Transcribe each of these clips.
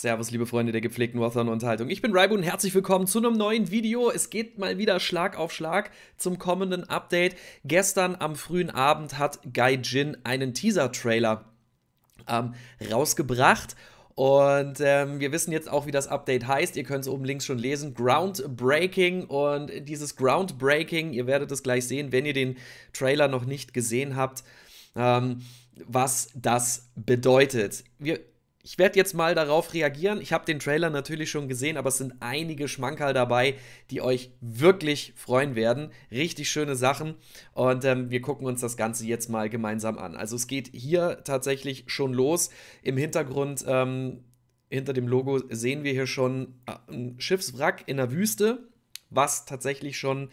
Servus, liebe Freunde der gepflegten Wathan-Unterhaltung. Ich bin Raibu und herzlich willkommen zu einem neuen Video. Es geht mal wieder Schlag auf Schlag zum kommenden Update. Gestern am frühen Abend hat Guy Jin einen Teaser-Trailer ähm, rausgebracht. Und ähm, wir wissen jetzt auch, wie das Update heißt. Ihr könnt es oben links schon lesen. Groundbreaking. Und dieses Groundbreaking, ihr werdet es gleich sehen, wenn ihr den Trailer noch nicht gesehen habt, ähm, was das bedeutet. Wir ich werde jetzt mal darauf reagieren. Ich habe den Trailer natürlich schon gesehen, aber es sind einige Schmankerl dabei, die euch wirklich freuen werden. Richtig schöne Sachen. Und ähm, wir gucken uns das Ganze jetzt mal gemeinsam an. Also es geht hier tatsächlich schon los. Im Hintergrund, ähm, hinter dem Logo, sehen wir hier schon äh, ein Schiffswrack in der Wüste, was tatsächlich schon,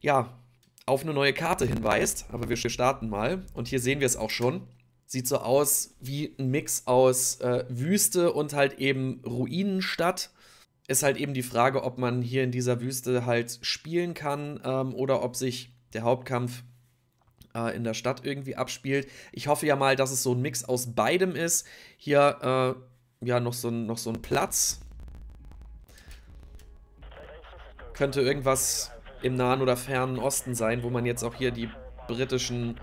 ja, auf eine neue Karte hinweist. Aber wir starten mal. Und hier sehen wir es auch schon. Sieht so aus wie ein Mix aus äh, Wüste und halt eben Ruinenstadt. Ist halt eben die Frage, ob man hier in dieser Wüste halt spielen kann ähm, oder ob sich der Hauptkampf äh, in der Stadt irgendwie abspielt. Ich hoffe ja mal, dass es so ein Mix aus beidem ist. Hier äh, ja noch so, noch so ein Platz. Könnte irgendwas im Nahen oder Fernen Osten sein, wo man jetzt auch hier die britischen,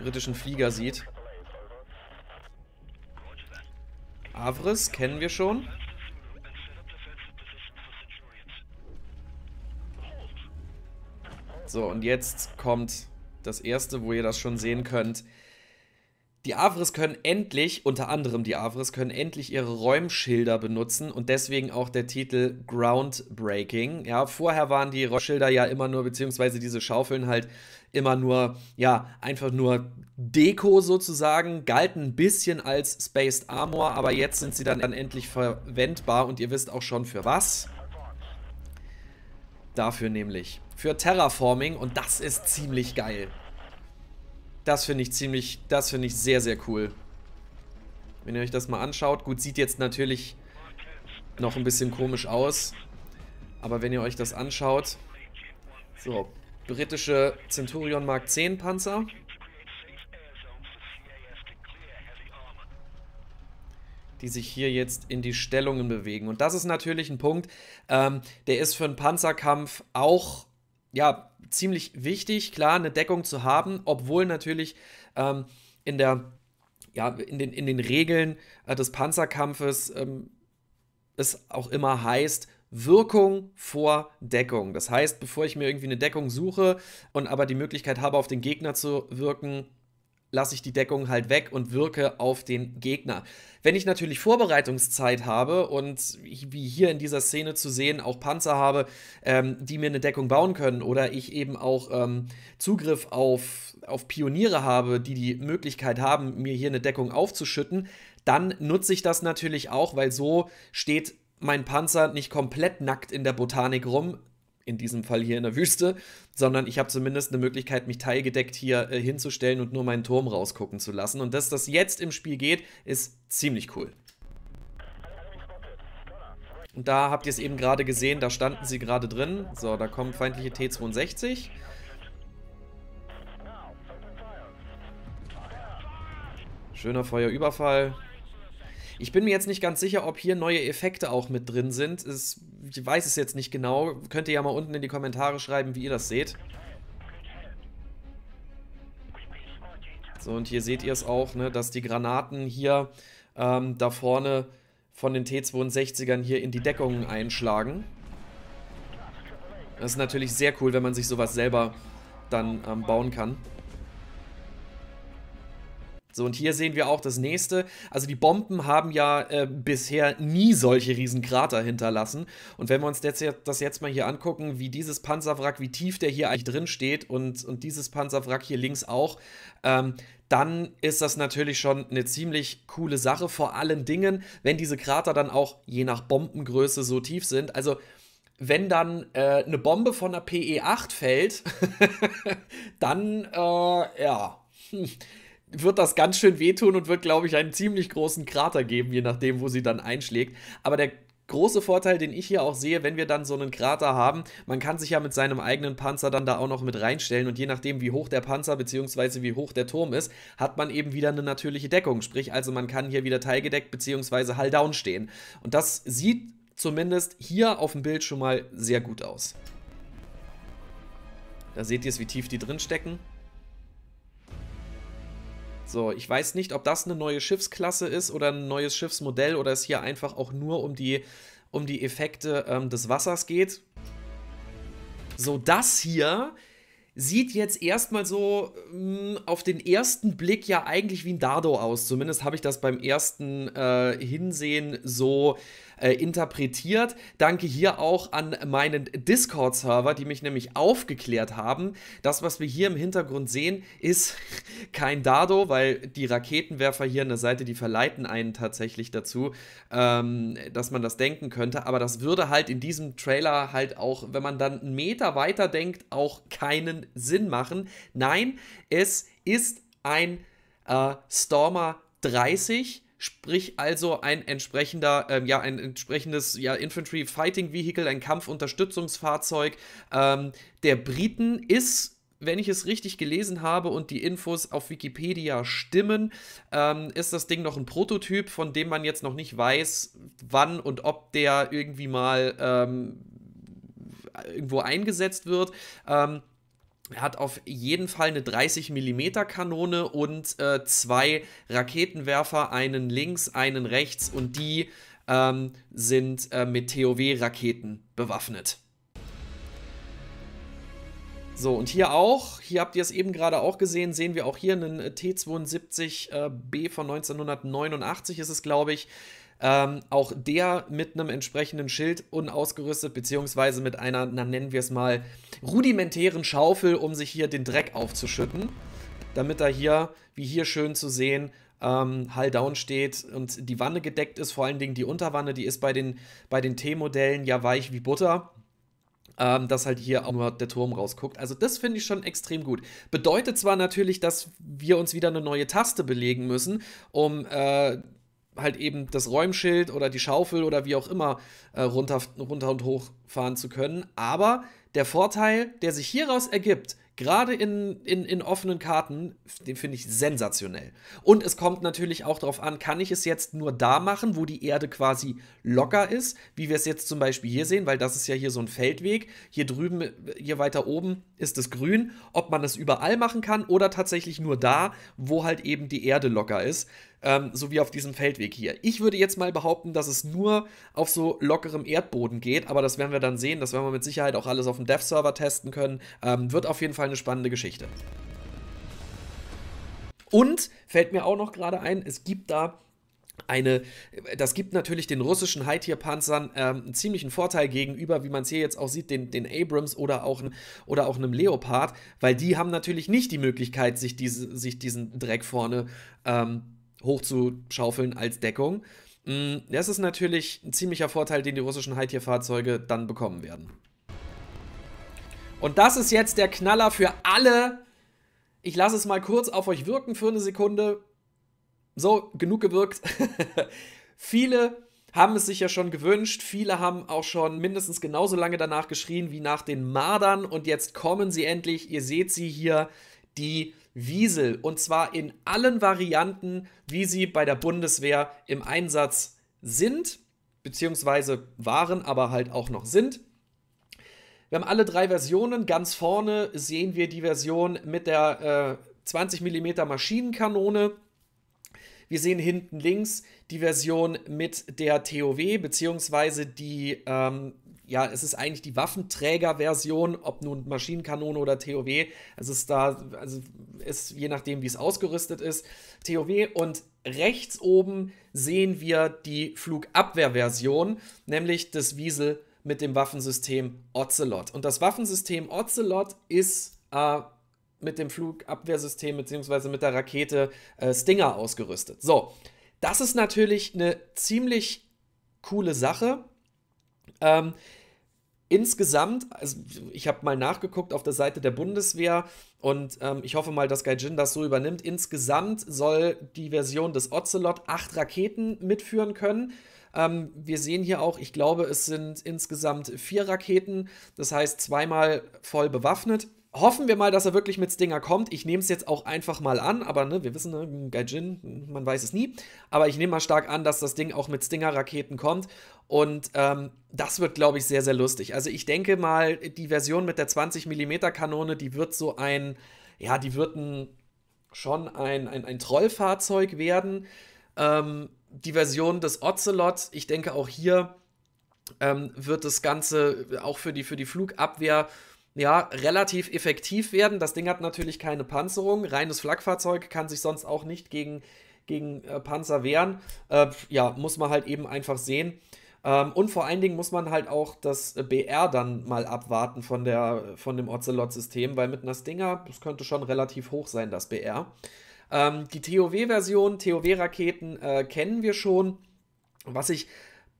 britischen Flieger sieht. Avris kennen wir schon. So, und jetzt kommt das erste, wo ihr das schon sehen könnt. Die Avris können endlich, unter anderem die Avris, können endlich ihre Räumschilder benutzen und deswegen auch der Titel Groundbreaking. Ja, vorher waren die Räumschilder ja immer nur, beziehungsweise diese Schaufeln halt immer nur, ja, einfach nur Deko sozusagen, galten ein bisschen als Spaced Armor, aber jetzt sind sie dann, dann endlich verwendbar und ihr wisst auch schon für was. Dafür nämlich. Für Terraforming und das ist ziemlich geil. Das finde ich ziemlich, das finde ich sehr, sehr cool. Wenn ihr euch das mal anschaut, gut, sieht jetzt natürlich noch ein bisschen komisch aus. Aber wenn ihr euch das anschaut... So, britische Centurion Mark 10 Panzer. die sich hier jetzt in die Stellungen bewegen. Und das ist natürlich ein Punkt, ähm, der ist für einen Panzerkampf auch ja, ziemlich wichtig, klar, eine Deckung zu haben, obwohl natürlich ähm, in der ja, in den, in den Regeln äh, des Panzerkampfes ähm, es auch immer heißt, Wirkung vor Deckung. Das heißt, bevor ich mir irgendwie eine Deckung suche und aber die Möglichkeit habe, auf den Gegner zu wirken, lasse ich die Deckung halt weg und wirke auf den Gegner. Wenn ich natürlich Vorbereitungszeit habe und wie hier in dieser Szene zu sehen auch Panzer habe, ähm, die mir eine Deckung bauen können oder ich eben auch ähm, Zugriff auf, auf Pioniere habe, die die Möglichkeit haben, mir hier eine Deckung aufzuschütten, dann nutze ich das natürlich auch, weil so steht mein Panzer nicht komplett nackt in der Botanik rum, in diesem Fall hier in der Wüste, sondern ich habe zumindest eine Möglichkeit, mich teilgedeckt hier äh, hinzustellen und nur meinen Turm rausgucken zu lassen. Und dass das jetzt im Spiel geht, ist ziemlich cool. Und da habt ihr es eben gerade gesehen, da standen sie gerade drin. So, da kommen feindliche T-62. Schöner Feuerüberfall. Ich bin mir jetzt nicht ganz sicher, ob hier neue Effekte auch mit drin sind. Es, ich weiß es jetzt nicht genau. Könnt ihr ja mal unten in die Kommentare schreiben, wie ihr das seht. So, und hier seht ihr es auch, ne, dass die Granaten hier ähm, da vorne von den T-62ern hier in die Deckungen einschlagen. Das ist natürlich sehr cool, wenn man sich sowas selber dann ähm, bauen kann. So, und hier sehen wir auch das nächste. Also die Bomben haben ja äh, bisher nie solche riesen Krater hinterlassen. Und wenn wir uns das jetzt, das jetzt mal hier angucken, wie dieses Panzerwrack, wie tief der hier eigentlich drin steht und, und dieses Panzerwrack hier links auch, ähm, dann ist das natürlich schon eine ziemlich coole Sache. Vor allen Dingen, wenn diese Krater dann auch je nach Bombengröße so tief sind. Also wenn dann äh, eine Bombe von der PE8 fällt, dann, äh, ja, wird das ganz schön wehtun und wird, glaube ich, einen ziemlich großen Krater geben, je nachdem, wo sie dann einschlägt. Aber der große Vorteil, den ich hier auch sehe, wenn wir dann so einen Krater haben, man kann sich ja mit seinem eigenen Panzer dann da auch noch mit reinstellen und je nachdem, wie hoch der Panzer bzw. wie hoch der Turm ist, hat man eben wieder eine natürliche Deckung. Sprich, also man kann hier wieder teilgedeckt bzw. hull down stehen. Und das sieht zumindest hier auf dem Bild schon mal sehr gut aus. Da seht ihr es, wie tief die drin stecken. So, ich weiß nicht, ob das eine neue Schiffsklasse ist oder ein neues Schiffsmodell oder es hier einfach auch nur um die, um die Effekte ähm, des Wassers geht. So, das hier sieht jetzt erstmal so mh, ähm, auf den ersten Blick ja eigentlich wie ein Dardo aus. Zumindest habe ich das beim ersten äh, Hinsehen so äh, äh, interpretiert. Danke hier auch an meinen Discord-Server, die mich nämlich aufgeklärt haben. Das, was wir hier im Hintergrund sehen, ist kein Dado, weil die Raketenwerfer hier an der Seite, die verleiten einen tatsächlich dazu, ähm, dass man das denken könnte. Aber das würde halt in diesem Trailer halt auch, wenn man dann einen Meter weiter denkt, auch keinen Sinn machen. Nein, es ist ein äh, Stormer 30 sprich also ein entsprechender, ähm, ja, ein entsprechendes ja, Infantry Fighting Vehicle, ein Kampfunterstützungsfahrzeug ähm, der Briten ist wenn ich es richtig gelesen habe und die Infos auf Wikipedia stimmen, ähm, ist das Ding noch ein Prototyp, von dem man jetzt noch nicht weiß, wann und ob der irgendwie mal ähm, irgendwo eingesetzt wird. Ähm, er hat auf jeden Fall eine 30 mm Kanone und äh, zwei Raketenwerfer, einen links, einen rechts und die ähm, sind äh, mit TOW-Raketen bewaffnet. So, und hier auch, hier habt ihr es eben gerade auch gesehen, sehen wir auch hier einen T-72B äh, von 1989 ist es, glaube ich. Ähm, auch der mit einem entsprechenden Schild unausgerüstet, beziehungsweise mit einer, na, nennen wir es mal, rudimentären Schaufel, um sich hier den Dreck aufzuschütten. Damit er hier, wie hier schön zu sehen, ähm, Hull down steht und die Wanne gedeckt ist. Vor allen Dingen die Unterwanne, die ist bei den, bei den T-Modellen ja weich wie Butter. Ähm, dass halt hier auch nur der Turm rausguckt. Also das finde ich schon extrem gut. Bedeutet zwar natürlich, dass wir uns wieder eine neue Taste belegen müssen, um äh, halt eben das Räumschild oder die Schaufel oder wie auch immer äh, runter, runter und hoch fahren zu können. Aber der Vorteil, der sich hieraus ergibt, gerade in, in, in offenen Karten, den finde ich sensationell. Und es kommt natürlich auch darauf an, kann ich es jetzt nur da machen, wo die Erde quasi locker ist, wie wir es jetzt zum Beispiel hier sehen, weil das ist ja hier so ein Feldweg. Hier drüben, äh, hier weiter oben ist es grün. Ob man das überall machen kann oder tatsächlich nur da, wo halt eben die Erde locker ist, ähm, wie auf diesem Feldweg hier. Ich würde jetzt mal behaupten, dass es nur auf so lockerem Erdboden geht, aber das werden wir dann sehen. Das werden wir mit Sicherheit auch alles auf dem Dev-Server testen können. Ähm, wird auf jeden Fall eine spannende Geschichte. Und fällt mir auch noch gerade ein, es gibt da eine, das gibt natürlich den russischen High-Tier-Panzern ähm, einen ziemlichen Vorteil gegenüber, wie man es hier jetzt auch sieht, den, den Abrams oder auch, oder auch einem Leopard, weil die haben natürlich nicht die Möglichkeit, sich, diese, sich diesen Dreck vorne ähm, hochzuschaufeln als Deckung. Mm, das ist natürlich ein ziemlicher Vorteil, den die russischen High-Tier-Fahrzeuge dann bekommen werden. Und das ist jetzt der Knaller für alle. Ich lasse es mal kurz auf euch wirken für eine Sekunde. So, genug gewirkt. Viele haben es sich ja schon gewünscht. Viele haben auch schon mindestens genauso lange danach geschrien wie nach den Mardern. Und jetzt kommen sie endlich. Ihr seht sie hier, die Wiesel. Und zwar in allen Varianten, wie sie bei der Bundeswehr im Einsatz sind, beziehungsweise waren, aber halt auch noch sind. Wir haben alle drei Versionen. Ganz vorne sehen wir die Version mit der äh, 20 mm Maschinenkanone. Wir sehen hinten links die Version mit der TOW, beziehungsweise die ähm, ja, es ist eigentlich die Waffenträgerversion, ob nun Maschinenkanone oder TOW. Es ist da, also ist je nachdem, wie es ausgerüstet ist, TOW. Und rechts oben sehen wir die Flugabwehrversion, nämlich das Wiesel mit dem Waffensystem Ocelot. Und das Waffensystem Ocelot ist äh, mit dem Flugabwehrsystem bzw. mit der Rakete äh, Stinger ausgerüstet. So, das ist natürlich eine ziemlich coole Sache, ähm, Insgesamt, also ich habe mal nachgeguckt auf der Seite der Bundeswehr und ähm, ich hoffe mal, dass Gaijin das so übernimmt. Insgesamt soll die Version des Ocelot acht Raketen mitführen können. Ähm, wir sehen hier auch, ich glaube, es sind insgesamt vier Raketen, das heißt zweimal voll bewaffnet hoffen wir mal, dass er wirklich mit Stinger kommt. Ich nehme es jetzt auch einfach mal an, aber ne, wir wissen, ne, Gaijin, man weiß es nie. Aber ich nehme mal stark an, dass das Ding auch mit Stinger-Raketen kommt. Und ähm, das wird, glaube ich, sehr, sehr lustig. Also ich denke mal, die Version mit der 20mm Kanone, die wird so ein, ja, die wird ein, schon ein, ein, ein Trollfahrzeug werden. Ähm, die Version des Ocelot, ich denke auch hier ähm, wird das Ganze auch für die, für die Flugabwehr ja, relativ effektiv werden. Das Ding hat natürlich keine Panzerung. Reines Flakfahrzeug kann sich sonst auch nicht gegen, gegen äh, Panzer wehren. Äh, ja, muss man halt eben einfach sehen. Ähm, und vor allen Dingen muss man halt auch das äh, BR dann mal abwarten von, der, von dem Ocelot-System, weil mit einer Stinger, das könnte schon relativ hoch sein, das BR. Ähm, die TOW-Version, TOW-Raketen äh, kennen wir schon. Was ich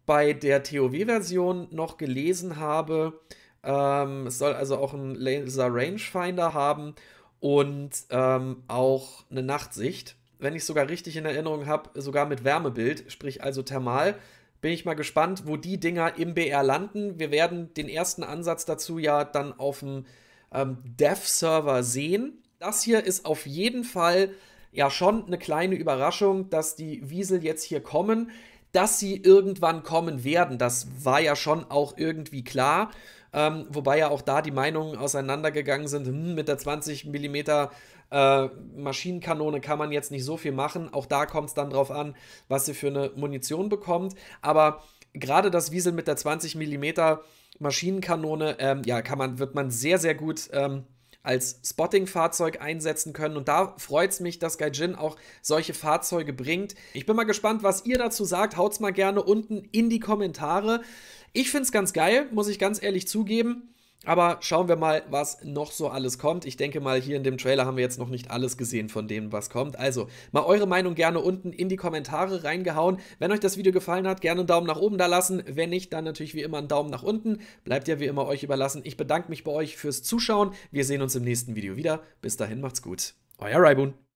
bei der TOW-Version noch gelesen habe, ähm, es soll also auch einen Laser Rangefinder haben und ähm, auch eine Nachtsicht. Wenn ich es sogar richtig in Erinnerung habe, sogar mit Wärmebild, sprich also thermal. Bin ich mal gespannt, wo die Dinger im BR landen. Wir werden den ersten Ansatz dazu ja dann auf dem ähm, Dev-Server sehen. Das hier ist auf jeden Fall ja schon eine kleine Überraschung, dass die Wiesel jetzt hier kommen. Dass sie irgendwann kommen werden, das war ja schon auch irgendwie klar. Ähm, wobei ja auch da die Meinungen auseinandergegangen sind, hm, mit der 20 mm äh, Maschinenkanone kann man jetzt nicht so viel machen. Auch da kommt es dann drauf an, was ihr für eine Munition bekommt. Aber gerade das Wiesel mit der 20 mm Maschinenkanone, ähm, ja, kann man, wird man sehr, sehr gut ähm, als Spotting-Fahrzeug einsetzen können. Und da freut es mich, dass Gaijin auch solche Fahrzeuge bringt. Ich bin mal gespannt, was ihr dazu sagt. Haut's mal gerne unten in die Kommentare. Ich finde es ganz geil, muss ich ganz ehrlich zugeben. Aber schauen wir mal, was noch so alles kommt. Ich denke mal, hier in dem Trailer haben wir jetzt noch nicht alles gesehen von dem, was kommt. Also, mal eure Meinung gerne unten in die Kommentare reingehauen. Wenn euch das Video gefallen hat, gerne einen Daumen nach oben da lassen. Wenn nicht, dann natürlich wie immer einen Daumen nach unten. Bleibt ja wie immer euch überlassen. Ich bedanke mich bei euch fürs Zuschauen. Wir sehen uns im nächsten Video wieder. Bis dahin, macht's gut. Euer Raibun.